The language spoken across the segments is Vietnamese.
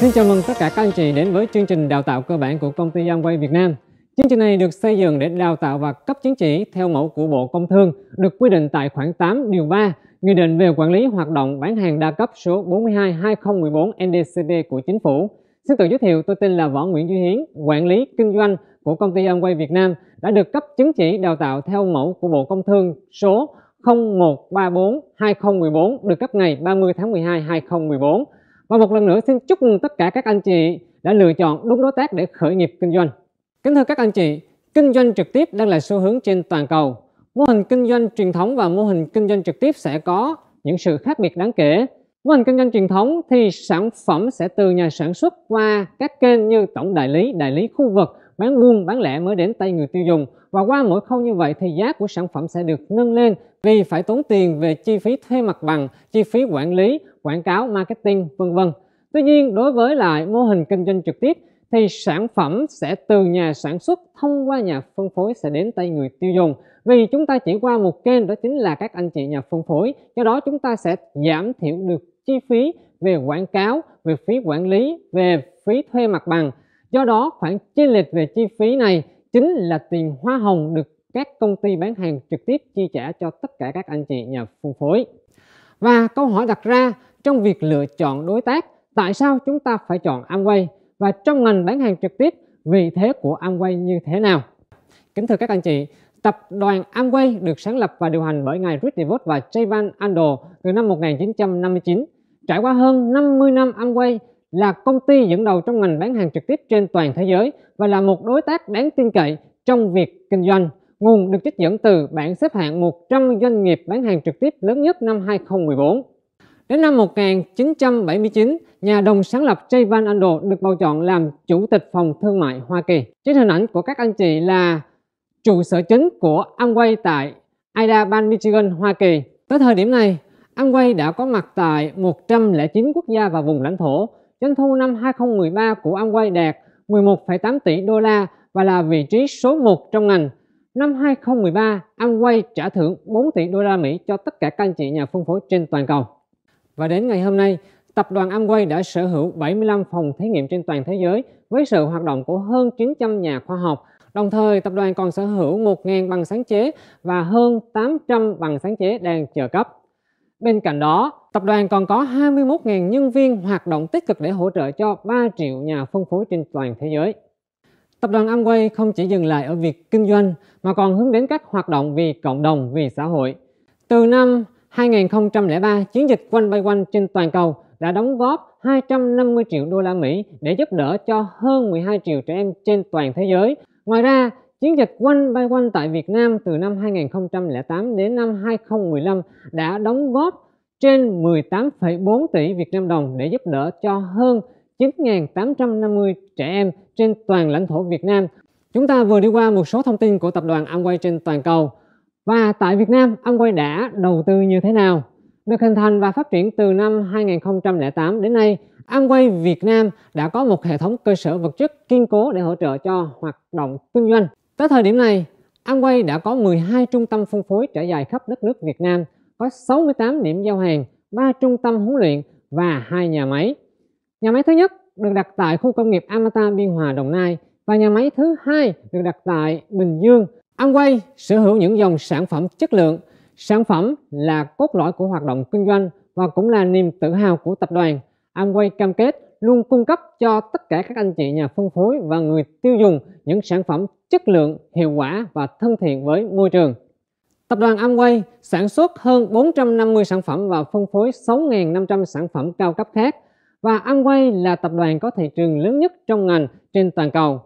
Xin chào mừng tất cả các anh chị đến với chương trình đào tạo cơ bản của công ty Amway Việt Nam. Chương trình này được xây dựng để đào tạo và cấp chứng chỉ theo mẫu của Bộ Công Thương được quy định tại khoản 8 điều 3 Nghị định về quản lý hoạt động bán hàng đa cấp số 42/2014 NDCP của Chính phủ. Xin tự giới thiệu, tôi tên là Võ Nguyễn Duy Hiến, quản lý kinh doanh của công ty Amway Việt Nam đã được cấp chứng chỉ đào tạo theo mẫu của Bộ Công Thương số 0134 2014 được cấp ngày 30 tháng 12 2014 và một lần nữa xin chúc mừng tất cả các anh chị đã lựa chọn đúng đối tác để khởi nghiệp kinh doanh. Kính thưa các anh chị, kinh doanh trực tiếp đang là xu hướng trên toàn cầu. Mô hình kinh doanh truyền thống và mô hình kinh doanh trực tiếp sẽ có những sự khác biệt đáng kể. Mô hình kinh doanh truyền thống thì sản phẩm sẽ từ nhà sản xuất qua các kênh như tổng đại lý, đại lý khu vực, bán buôn, bán lẻ mới đến tay người tiêu dùng. Và qua mỗi khâu như vậy thì giá của sản phẩm sẽ được nâng lên vì phải tốn tiền về chi phí thuê mặt bằng, chi phí quản lý, quảng cáo, marketing, vân vân. Tuy nhiên, đối với lại mô hình kinh doanh trực tiếp thì sản phẩm sẽ từ nhà sản xuất thông qua nhà phân phối sẽ đến tay người tiêu dùng. Vì chúng ta chỉ qua một kênh đó chính là các anh chị nhà phân phối, do đó chúng ta sẽ giảm thiểu được chi phí về quảng cáo, về phí quản lý, về phí thuê mặt bằng. Do đó, khoản chênh lệch về chi phí này chính là tiền hoa hồng được các công ty bán hàng trực tiếp chi trả cho tất cả các anh chị nhà phân phối. Và câu hỏi đặt ra trong việc lựa chọn đối tác, tại sao chúng ta phải chọn Amway và trong ngành bán hàng trực tiếp vị thế của Amway như thế nào? Kính thưa các anh chị, tập đoàn Amway được sáng lập và điều hành bởi ngài Rick DeVos và Jay Van Andel từ năm 1959. Trải qua hơn 50 năm Amway là công ty dẫn đầu trong ngành bán hàng trực tiếp trên toàn thế giới và là một đối tác đáng tin cậy trong việc kinh doanh. Nguồn được trích dẫn từ bảng xếp hạng 100 doanh nghiệp bán hàng trực tiếp lớn nhất năm 2014. Đến năm 1979, nhà đồng sáng lập Jay Van Andel được bầu chọn làm Chủ tịch Phòng Thương mại Hoa Kỳ. Trên hình ảnh của các anh chị là trụ sở chính của Amway tại Ida bang Michigan, Hoa Kỳ. Tới thời điểm này, Amway đã có mặt tại 109 quốc gia và vùng lãnh thổ Doanh thu năm 2013 của Amway đạt 11,8 tỷ đô la và là vị trí số 1 trong ngành. Năm 2013, Amway trả thưởng 4 tỷ đô la Mỹ cho tất cả các anh chị nhà phân phối trên toàn cầu. Và đến ngày hôm nay, tập đoàn Amway đã sở hữu 75 phòng thí nghiệm trên toàn thế giới với sự hoạt động của hơn 900 nhà khoa học. Đồng thời, tập đoàn còn sở hữu 1.000 bằng sáng chế và hơn 800 bằng sáng chế đang chờ cấp. Bên cạnh đó, tập đoàn còn có 21.000 nhân viên hoạt động tích cực để hỗ trợ cho 3 triệu nhà phân phối trên toàn thế giới. Tập đoàn Amway không chỉ dừng lại ở việc kinh doanh mà còn hướng đến các hoạt động vì cộng đồng, vì xã hội. Từ năm 2003, chiến dịch quanh bay quanh trên toàn cầu đã đóng góp 250 triệu đô la Mỹ để giúp đỡ cho hơn 12 triệu trẻ em trên toàn thế giới. Ngoài ra, Chiến dịch quanh bay quanh tại Việt Nam từ năm 2008 đến năm 2015 đã đóng góp trên 18,4 tỷ Việt Nam đồng để giúp đỡ cho hơn 9.850 trẻ em trên toàn lãnh thổ Việt Nam. Chúng ta vừa đi qua một số thông tin của tập đoàn Amway trên toàn cầu. Và tại Việt Nam, Amway đã đầu tư như thế nào? Được hình thành và phát triển từ năm 2008 đến nay, Amway Việt Nam đã có một hệ thống cơ sở vật chất kiên cố để hỗ trợ cho hoạt động kinh doanh. Tới thời điểm này, Amway đã có 12 trung tâm phân phối trải dài khắp đất nước Việt Nam, có 68 điểm giao hàng, 3 trung tâm huấn luyện và 2 nhà máy. Nhà máy thứ nhất được đặt tại khu công nghiệp Amata Biên Hòa Đồng Nai và nhà máy thứ hai được đặt tại Bình Dương. Amway sở hữu những dòng sản phẩm chất lượng, sản phẩm là cốt lõi của hoạt động kinh doanh và cũng là niềm tự hào của tập đoàn. Amway cam kết luôn cung cấp cho tất cả các anh chị nhà phân phối và người tiêu dùng những sản phẩm chất lượng, hiệu quả và thân thiện với môi trường. Tập đoàn Amway sản xuất hơn 450 sản phẩm và phân phối 6.500 sản phẩm cao cấp khác và Amway là tập đoàn có thị trường lớn nhất trong ngành trên toàn cầu.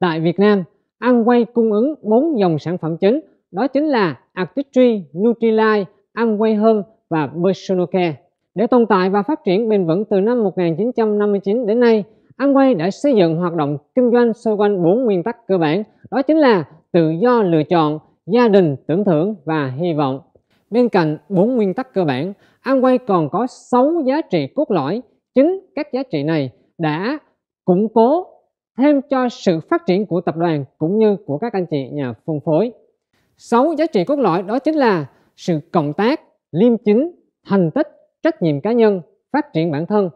Tại Việt Nam, Amway cung ứng 4 dòng sản phẩm chính, đó chính là Active Nutrilite, Amway Home và Personal Care. Để tồn tại và phát triển bền vững từ năm 1959 đến nay, Amway đã xây dựng hoạt động kinh doanh xoay quanh bốn nguyên tắc cơ bản, đó chính là tự do lựa chọn, gia đình tưởng thưởng và hy vọng. Bên cạnh bốn nguyên tắc cơ bản, Amway còn có 6 giá trị cốt lõi. Chính các giá trị này đã củng cố thêm cho sự phát triển của tập đoàn cũng như của các anh chị nhà phân phối. 6 giá trị cốt lõi đó chính là sự cộng tác, liêm chính, thành tích, trách nhiệm cá nhân, phát triển bản thân,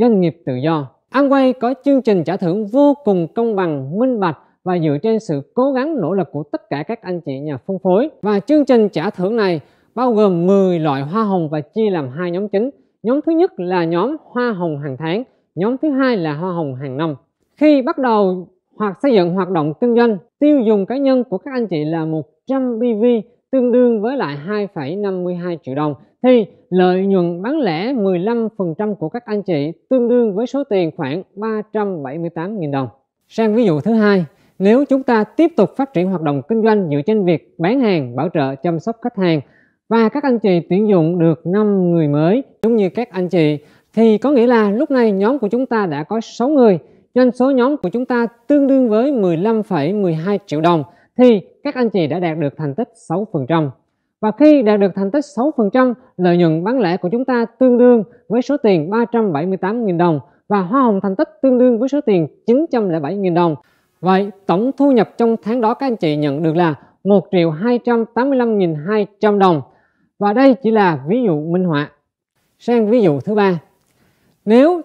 doanh nghiệp tự do. Amway có chương trình trả thưởng vô cùng công bằng, minh bạch và dựa trên sự cố gắng nỗ lực của tất cả các anh chị nhà phân phối. Và chương trình trả thưởng này bao gồm 10 loại hoa hồng và chia làm hai nhóm chính. Nhóm thứ nhất là nhóm hoa hồng hàng tháng, nhóm thứ hai là hoa hồng hàng năm. Khi bắt đầu hoặc xây dựng hoạt động kinh doanh, tiêu dùng cá nhân của các anh chị là 100 BV tương đương với lại 2,52 triệu đồng thì lợi nhuận bán lẻ 15% của các anh chị tương đương với số tiền khoảng 378.000 đồng. Sang ví dụ thứ hai, nếu chúng ta tiếp tục phát triển hoạt động kinh doanh dựa trên việc bán hàng, bảo trợ, chăm sóc khách hàng và các anh chị tuyển dụng được 5 người mới giống như các anh chị thì có nghĩa là lúc này nhóm của chúng ta đã có 6 người doanh số nhóm của chúng ta tương đương với 15,12 triệu đồng thì các anh chị đã đạt được thành tích 6%. Và khi đạt được thành tích 6%, lợi nhuận bán lẻ của chúng ta tương đương với số tiền 378.000 đồng và hoa hồng thành tích tương đương với số tiền 907.000 đồng. Vậy tổng thu nhập trong tháng đó các anh chị nhận được là 1 triệu 285.200 đồng. Và đây chỉ là ví dụ minh họa. Sang ví dụ thứ ba. Nếu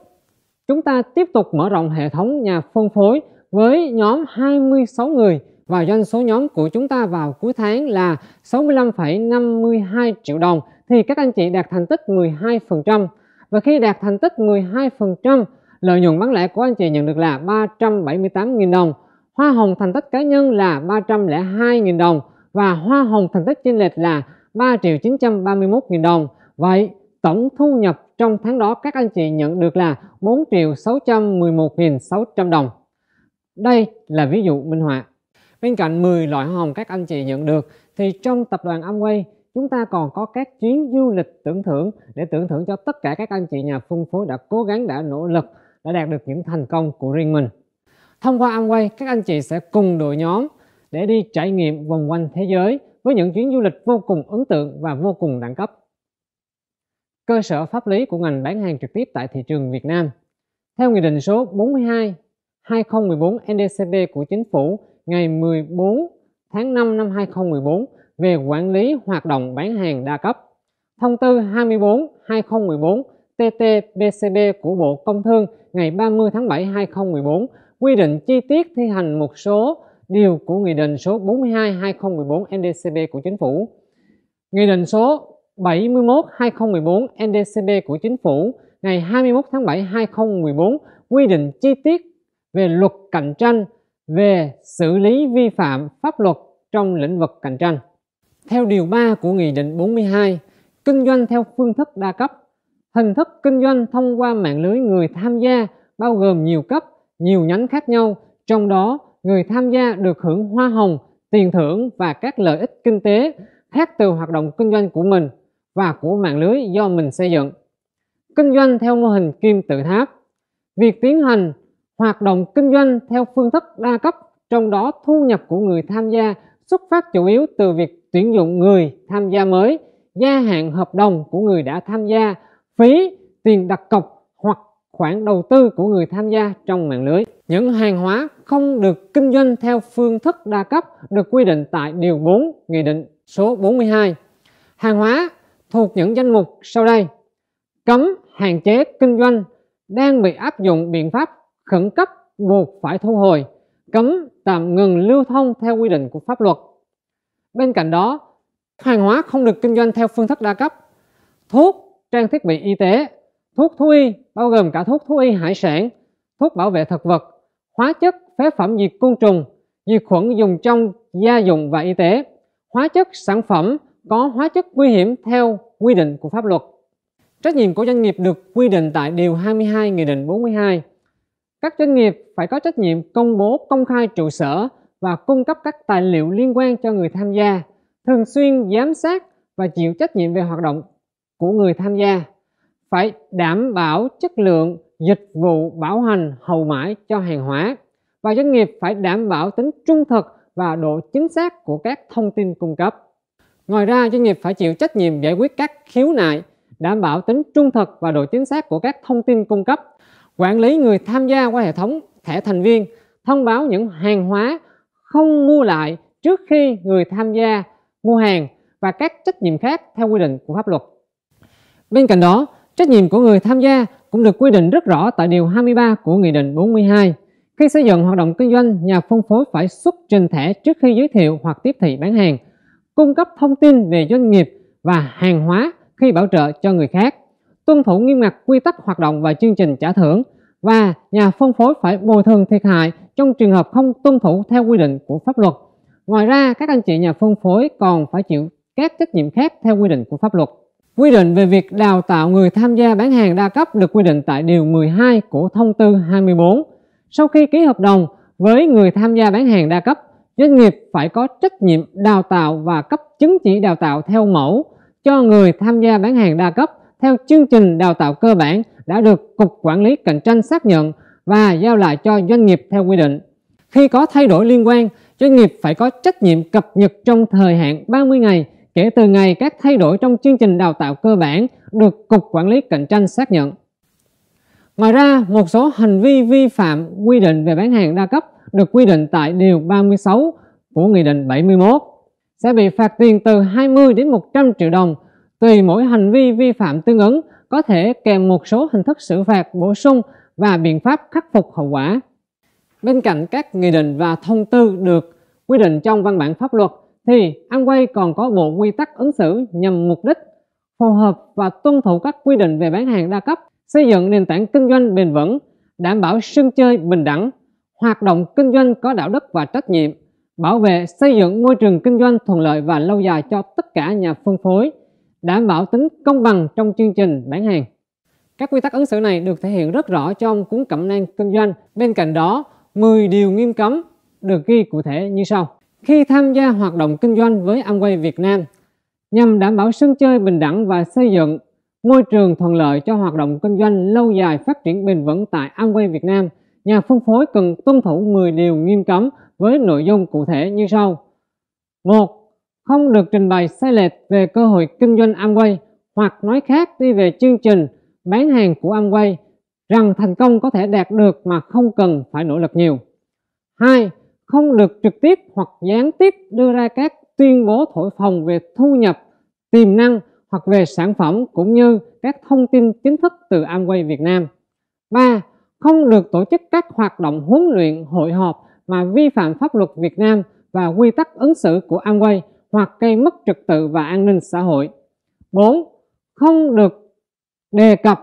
chúng ta tiếp tục mở rộng hệ thống nhà phân phối với nhóm 26 người và doanh số nhóm của chúng ta vào cuối tháng là 65,52 triệu đồng thì các anh chị đạt thành tích 12%. Và khi đạt thành tích 12%, lợi nhuận bán lẻ của anh chị nhận được là 378.000 đồng, hoa hồng thành tích cá nhân là 302.000 đồng và hoa hồng thành tích chênh lệch là 3 triệu 931.000 đồng. Vậy tổng thu nhập trong tháng đó các anh chị nhận được là 4 triệu 611.600 đồng. Đây là ví dụ minh họa. Bên cạnh 10 loại hoa hồng các anh chị nhận được thì trong tập đoàn Amway chúng ta còn có các chuyến du lịch tưởng thưởng để tưởng thưởng cho tất cả các anh chị nhà phân phối đã cố gắng đã nỗ lực đã đạt được những thành công của riêng mình. Thông qua Amway, các anh chị sẽ cùng đội nhóm để đi trải nghiệm vòng quanh thế giới với những chuyến du lịch vô cùng ấn tượng và vô cùng đẳng cấp. Cơ sở pháp lý của ngành bán hàng trực tiếp tại thị trường Việt Nam Theo Nghị định số 42 2014 NDCB của Chính phủ ngày 14 tháng 5 năm 2014 về quản lý hoạt động bán hàng đa cấp. Thông tư 24/2014 TT-BCB của Bộ Công Thương ngày 30 tháng 7 2014 quy định chi tiết thi hành một số điều của Nghị định số 42/2014 NDCB của Chính phủ. Nghị định số 71/2014 NDCB của Chính phủ ngày 21 tháng 7 2014 quy định chi tiết về luật cạnh tranh về xử lý vi phạm pháp luật trong lĩnh vực cạnh tranh. Theo điều 3 của Nghị định 42, kinh doanh theo phương thức đa cấp, hình thức kinh doanh thông qua mạng lưới người tham gia bao gồm nhiều cấp, nhiều nhánh khác nhau, trong đó người tham gia được hưởng hoa hồng, tiền thưởng và các lợi ích kinh tế khác từ hoạt động kinh doanh của mình và của mạng lưới do mình xây dựng. Kinh doanh theo mô hình kim tự tháp. Việc tiến hành hoạt động kinh doanh theo phương thức đa cấp, trong đó thu nhập của người tham gia xuất phát chủ yếu từ việc tuyển dụng người tham gia mới, gia hạn hợp đồng của người đã tham gia, phí, tiền đặt cọc hoặc khoản đầu tư của người tham gia trong mạng lưới. Những hàng hóa không được kinh doanh theo phương thức đa cấp được quy định tại Điều 4 Nghị định số 42. Hàng hóa thuộc những danh mục sau đây. Cấm hạn chế kinh doanh đang bị áp dụng biện pháp khẩn cấp buộc phải thu hồi, cấm tạm ngừng lưu thông theo quy định của pháp luật. Bên cạnh đó, hàng hóa không được kinh doanh theo phương thức đa cấp, thuốc, trang thiết bị y tế, thuốc thú y bao gồm cả thuốc thú y hải sản, thuốc bảo vệ thực vật, hóa chất, phế phẩm diệt côn trùng, diệt khuẩn dùng trong gia dụng và y tế, hóa chất sản phẩm có hóa chất nguy hiểm theo quy định của pháp luật. Trách nhiệm của doanh nghiệp được quy định tại Điều 22 Nghị định 42 các doanh nghiệp phải có trách nhiệm công bố công khai trụ sở và cung cấp các tài liệu liên quan cho người tham gia, thường xuyên giám sát và chịu trách nhiệm về hoạt động của người tham gia, phải đảm bảo chất lượng dịch vụ bảo hành hậu mãi cho hàng hóa và doanh nghiệp phải đảm bảo tính trung thực và độ chính xác của các thông tin cung cấp. Ngoài ra, doanh nghiệp phải chịu trách nhiệm giải quyết các khiếu nại, đảm bảo tính trung thực và độ chính xác của các thông tin cung cấp quản lý người tham gia qua hệ thống thẻ thành viên, thông báo những hàng hóa không mua lại trước khi người tham gia mua hàng và các trách nhiệm khác theo quy định của pháp luật. Bên cạnh đó, trách nhiệm của người tham gia cũng được quy định rất rõ tại Điều 23 của Nghị định 42. Khi xây dựng hoạt động kinh doanh, nhà phân phối phải xuất trình thẻ trước khi giới thiệu hoặc tiếp thị bán hàng, cung cấp thông tin về doanh nghiệp và hàng hóa khi bảo trợ cho người khác, tuân thủ nghiêm ngặt quy tắc hoạt động và chương trình trả thưởng, và nhà phân phối phải bồi thường thiệt hại trong trường hợp không tuân thủ theo quy định của pháp luật. Ngoài ra, các anh chị nhà phân phối còn phải chịu các trách nhiệm khác theo quy định của pháp luật. Quy định về việc đào tạo người tham gia bán hàng đa cấp được quy định tại Điều 12 của Thông tư 24. Sau khi ký hợp đồng với người tham gia bán hàng đa cấp, doanh nghiệp phải có trách nhiệm đào tạo và cấp chứng chỉ đào tạo theo mẫu cho người tham gia bán hàng đa cấp theo chương trình đào tạo cơ bản đã được Cục Quản lý Cạnh tranh xác nhận và giao lại cho doanh nghiệp theo quy định. Khi có thay đổi liên quan, doanh nghiệp phải có trách nhiệm cập nhật trong thời hạn 30 ngày kể từ ngày các thay đổi trong chương trình đào tạo cơ bản được Cục Quản lý Cạnh tranh xác nhận. Ngoài ra, một số hành vi vi phạm quy định về bán hàng đa cấp được quy định tại Điều 36 của Nghị định 71 sẽ bị phạt tiền từ 20 đến 100 triệu đồng Tùy mỗi hành vi vi phạm tương ứng có thể kèm một số hình thức xử phạt bổ sung và biện pháp khắc phục hậu quả. Bên cạnh các nghị định và thông tư được quy định trong văn bản pháp luật thì Amway còn có bộ quy tắc ứng xử nhằm mục đích phù hợp và tuân thủ các quy định về bán hàng đa cấp, xây dựng nền tảng kinh doanh bền vững, đảm bảo sân chơi bình đẳng, hoạt động kinh doanh có đạo đức và trách nhiệm, bảo vệ xây dựng môi trường kinh doanh thuận lợi và lâu dài cho tất cả nhà phân phối, đảm bảo tính công bằng trong chương trình bán hàng. Các quy tắc ứng xử này được thể hiện rất rõ trong cuốn cẩm nang kinh doanh. Bên cạnh đó, 10 điều nghiêm cấm được ghi cụ thể như sau. Khi tham gia hoạt động kinh doanh với Amway Việt Nam, nhằm đảm bảo sân chơi bình đẳng và xây dựng môi trường thuận lợi cho hoạt động kinh doanh lâu dài phát triển bền vững tại Amway Việt Nam, nhà phân phối cần tuân thủ 10 điều nghiêm cấm với nội dung cụ thể như sau. 1 không được trình bày sai lệch về cơ hội kinh doanh Amway hoặc nói khác đi về chương trình bán hàng của Amway rằng thành công có thể đạt được mà không cần phải nỗ lực nhiều. 2. Không được trực tiếp hoặc gián tiếp đưa ra các tuyên bố thổi phồng về thu nhập, tiềm năng hoặc về sản phẩm cũng như các thông tin chính thức từ Amway Việt Nam. 3. Không được tổ chức các hoạt động huấn luyện, hội họp mà vi phạm pháp luật Việt Nam và quy tắc ứng xử của Amway hoặc gây mất trật tự và an ninh xã hội. 4. Không được đề cập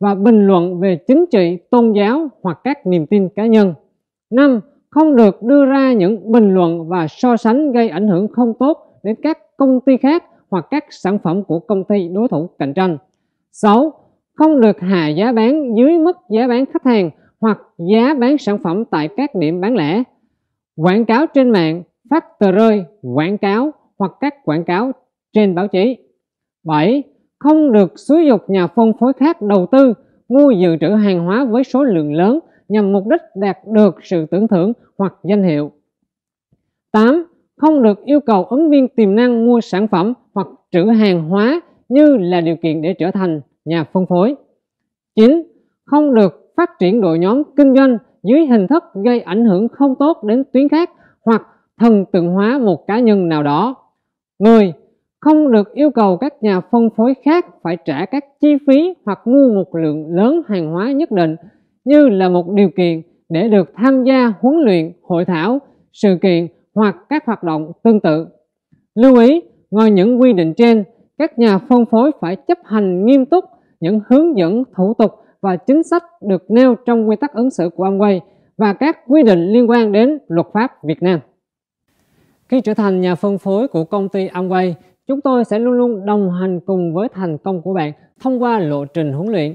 và bình luận về chính trị, tôn giáo hoặc các niềm tin cá nhân. 5. Không được đưa ra những bình luận và so sánh gây ảnh hưởng không tốt đến các công ty khác hoặc các sản phẩm của công ty đối thủ cạnh tranh. 6. Không được hạ giá bán dưới mức giá bán khách hàng hoặc giá bán sản phẩm tại các điểm bán lẻ. Quảng cáo trên mạng, phát tờ rơi, quảng cáo, hoặc các quảng cáo trên báo chí. 7. Không được xúi dục nhà phân phối khác đầu tư, mua dự trữ hàng hóa với số lượng lớn nhằm mục đích đạt được sự tưởng thưởng hoặc danh hiệu. 8. Không được yêu cầu ứng viên tiềm năng mua sản phẩm hoặc trữ hàng hóa như là điều kiện để trở thành nhà phân phối. 9. Không được phát triển đội nhóm kinh doanh dưới hình thức gây ảnh hưởng không tốt đến tuyến khác hoặc thần tượng hóa một cá nhân nào đó. 10. Không được yêu cầu các nhà phân phối khác phải trả các chi phí hoặc mua một lượng lớn hàng hóa nhất định như là một điều kiện để được tham gia huấn luyện, hội thảo, sự kiện hoặc các hoạt động tương tự. Lưu ý, ngoài những quy định trên, các nhà phân phối phải chấp hành nghiêm túc những hướng dẫn thủ tục và chính sách được nêu trong quy tắc ứng xử của Amway và các quy định liên quan đến luật pháp Việt Nam. Khi trở thành nhà phân phối của công ty Amway, chúng tôi sẽ luôn luôn đồng hành cùng với thành công của bạn thông qua lộ trình huấn luyện.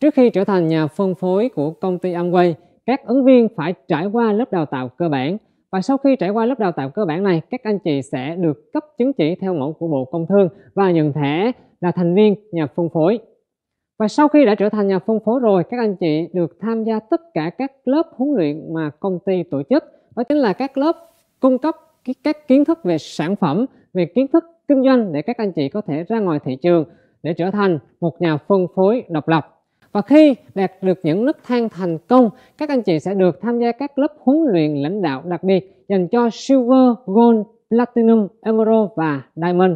Trước khi trở thành nhà phân phối của công ty Amway, các ứng viên phải trải qua lớp đào tạo cơ bản và sau khi trải qua lớp đào tạo cơ bản này, các anh chị sẽ được cấp chứng chỉ theo mẫu của Bộ Công Thương và nhận thẻ là thành viên nhà phân phối. Và sau khi đã trở thành nhà phân phối rồi, các anh chị được tham gia tất cả các lớp huấn luyện mà công ty tổ chức. Đó chính là các lớp cung cấp các kiến thức về sản phẩm về kiến thức kinh doanh để các anh chị có thể ra ngoài thị trường để trở thành một nhà phân phối độc lập và khi đạt được những nấc thang thành công các anh chị sẽ được tham gia các lớp huấn luyện lãnh đạo đặc biệt dành cho silver gold platinum emerald và diamond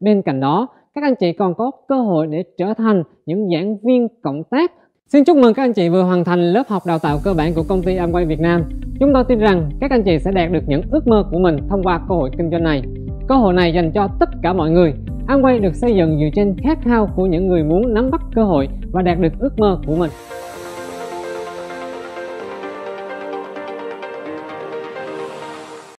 bên cạnh đó các anh chị còn có cơ hội để trở thành những giảng viên cộng tác Xin chúc mừng các anh chị vừa hoàn thành lớp học đào tạo cơ bản của công ty Amway Việt Nam. Chúng tôi tin rằng các anh chị sẽ đạt được những ước mơ của mình thông qua cơ hội kinh doanh này. Cơ hội này dành cho tất cả mọi người. Amway được xây dựng dựa trên khát khao của những người muốn nắm bắt cơ hội và đạt được ước mơ của mình.